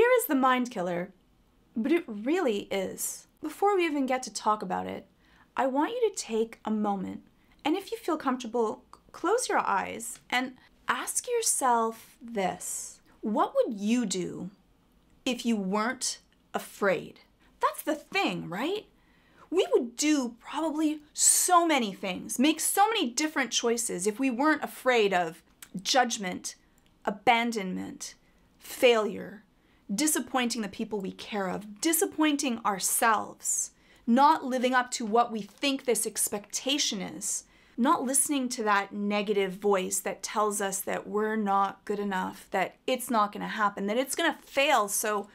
Fear is the mind killer, but it really is. Before we even get to talk about it, I want you to take a moment and if you feel comfortable, close your eyes and ask yourself this What would you do if you weren't afraid? That's the thing, right? We would do probably so many things, make so many different choices if we weren't afraid of judgment, abandonment, failure, disappointing the people we care of, disappointing ourselves, not living up to what we think this expectation is, not listening to that negative voice that tells us that we're not good enough, that it's not going to happen, that it's going to fail. So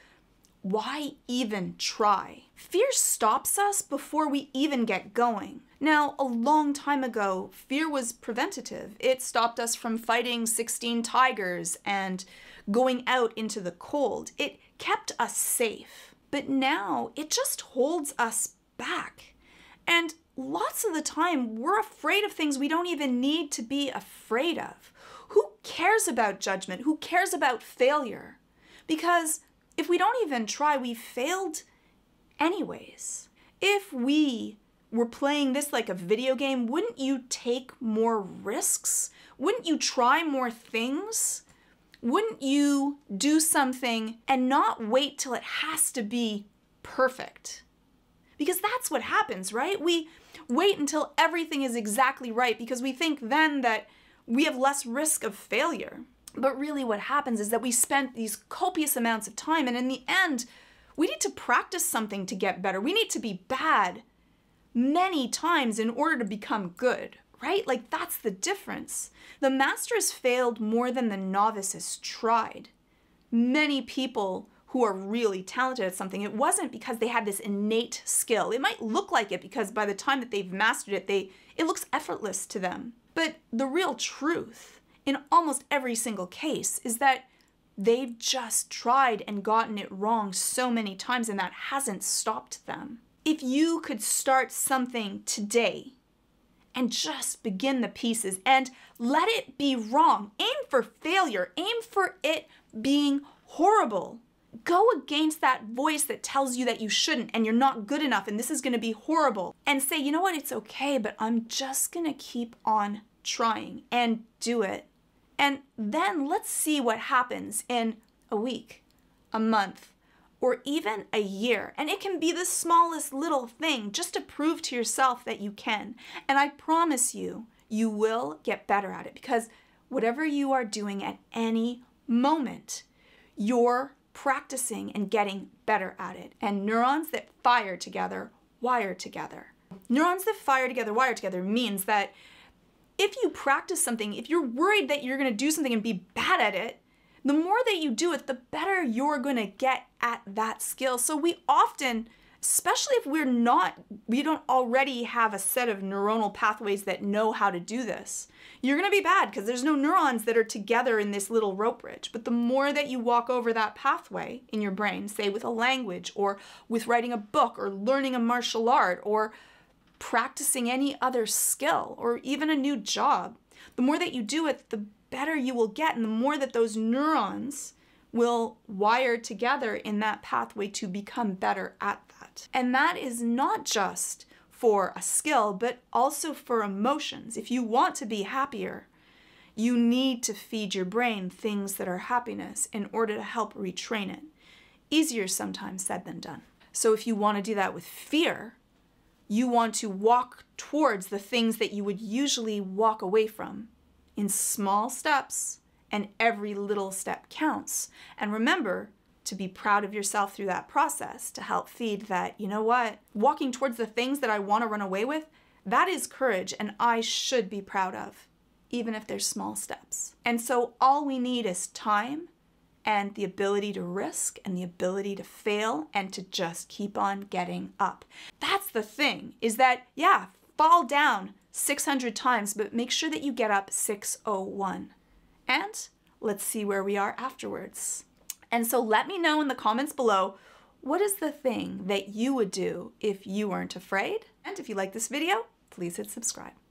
why even try? Fear stops us before we even get going. Now, a long time ago, fear was preventative. It stopped us from fighting 16 tigers and going out into the cold. It kept us safe. But now, it just holds us back. And lots of the time, we're afraid of things we don't even need to be afraid of. Who cares about judgment? Who cares about failure? Because if we don't even try, we have failed anyways. If we were playing this like a video game, wouldn't you take more risks? Wouldn't you try more things? Wouldn't you do something and not wait till it has to be perfect? Because that's what happens, right? We wait until everything is exactly right because we think then that we have less risk of failure. But really, what happens is that we spent these copious amounts of time, and in the end, we need to practice something to get better. We need to be bad many times in order to become good, right? Like that's the difference. The master has failed more than the novice has tried. Many people who are really talented at something, it wasn't because they had this innate skill. It might look like it because by the time that they've mastered it, they it looks effortless to them. But the real truth in almost every single case is that they've just tried and gotten it wrong so many times and that hasn't stopped them if you could start something today and just begin the pieces and let it be wrong, aim for failure, aim for it being horrible. Go against that voice that tells you that you shouldn't and you're not good enough and this is gonna be horrible. And say, you know what, it's okay, but I'm just gonna keep on trying and do it. And then let's see what happens in a week, a month, or even a year. And it can be the smallest little thing just to prove to yourself that you can. And I promise you, you will get better at it because whatever you are doing at any moment, you're practicing and getting better at it. And neurons that fire together wire together. Neurons that fire together wire together means that if you practice something, if you're worried that you're gonna do something and be bad at it, the more that you do it, the better you're going to get at that skill. So we often especially if we're not we don't already have a set of neuronal pathways that know how to do this you're going to be bad because there's no neurons that are together in this little rope bridge but the more that you walk over that pathway in your brain say with a language or with writing a book or learning a martial art or practicing any other skill or even a new job the more that you do it the better you will get and the more that those neurons will wire together in that pathway to become better at that. And that is not just for a skill, but also for emotions. If you want to be happier, you need to feed your brain things that are happiness in order to help retrain it. Easier sometimes said than done. So if you want to do that with fear, you want to walk towards the things that you would usually walk away from in small steps, and every little step counts. And remember, to be proud of yourself through that process to help feed that, you know what, walking towards the things that I want to run away with, that is courage and I should be proud of, even if they're small steps. And so all we need is time and the ability to risk and the ability to fail and to just keep on getting up. That's the thing is that, yeah, fall down, 600 times, but make sure that you get up 601. And let's see where we are afterwards. And so let me know in the comments below, what is the thing that you would do if you weren't afraid? And if you like this video, please hit subscribe.